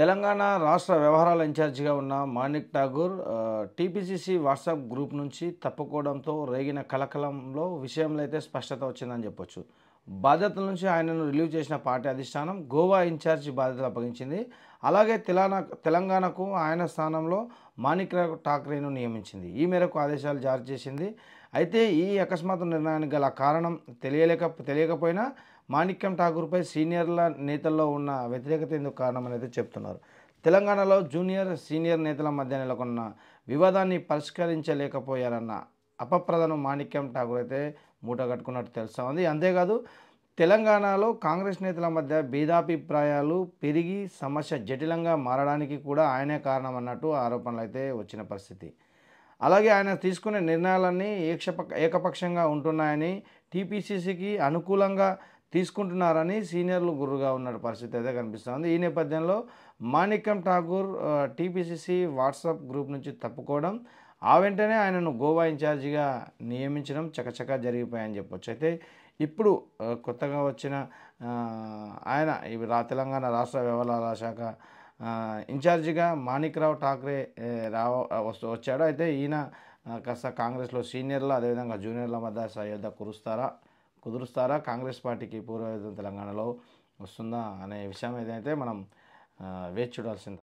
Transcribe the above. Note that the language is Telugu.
తెలంగాణ రాష్ట్ర వ్యవహారాల ఇన్ఛార్జిగా ఉన్న Manik Tagore TPCC WhatsApp group నుంచి తప్పుకోవడంతో రేగిన కలకలంలో విషయంలో అయితే స్పష్టత వచ్చిందని చెప్పొచ్చు బాధ్యతల నుంచి ఆయనను రిలీవ్ చేసిన పార్టీ అధిష్టానం గోవా ఇన్ఛార్జి బాధ్యతలు అప్పగించింది అలాగే తెలంగాణ తెలంగాణకు ఆయన స్థానంలో మాణిక్ ఠాక్రేను నియమించింది ఈ మేరకు ఆదేశాలు జారీ చేసింది అయితే ఈ అకస్మాత్తు నిర్ణయానికి గల కారణం తెలియలేక తెలియకపోయినా మాణిక్యం ఠాకూర్పై సీనియర్ల నేతల్లో ఉన్న వ్యతిరేకత ఎందుకు కారణం అనేది చెప్తున్నారు తెలంగాణలో జూనియర్ సీనియర్ నేతల మధ్య నెలకొన్న వివాదాన్ని పరిష్కరించలేకపోయారన్న అపప్రధనం మాణిక్యం ఠాగూర్ అయితే మూట కట్టుకున్నట్టు తెలుస్తూ ఉంది అంతేకాదు తెలంగాణలో కాంగ్రెస్ నేతల మధ్య భేదాభిప్రాయాలు పెరిగి సమస్య జటిలంగా మారడానికి కూడా ఆయనే కారణం అన్నట్టు ఆరోపణలు అయితే వచ్చిన పరిస్థితి అలాగే ఆయన తీసుకునే నిర్ణయాలన్నీ ఏకపక్ష ఏకపక్షంగా ఉంటున్నాయని టీపీసీసీకి అనుకూలంగా తీసుకుంటున్నారని సీనియర్లు గురుగా ఉన్న పరిస్థితి అయితే కనిపిస్తుంది ఈ నేపథ్యంలో Manickam Tagore TPCC WhatsApp group నుంచి తప్పుకోవడం ఆ వెంటనే ఆయనను గోవా ఇన్ఛార్జిగా నియమించడం చకచకా జరిగిపోయాయని చెప్పొచ్చు అయితే ఇప్పుడు కొత్తగా వచ్చిన ఆయన ఇవి రా తెలంగాణ రాష్ట్ర వ్యవహారాల శాఖ ఇన్ఛార్జిగా మాణిక్రావు ఠాక్రే రావ వస్తూ వచ్చాడు అయితే ఈయన కాస్త కాంగ్రెస్లో సీనియర్ల అదేవిధంగా జూనియర్ల మధ్య సయోధ కురుస్తారా కుదురుస్తారా కాంగ్రెస్ పార్టీకి పూర్వ తెలంగాణలో వస్తుందా అనే విషయం ఏదైతే మనం వేచి చూడాల్సింది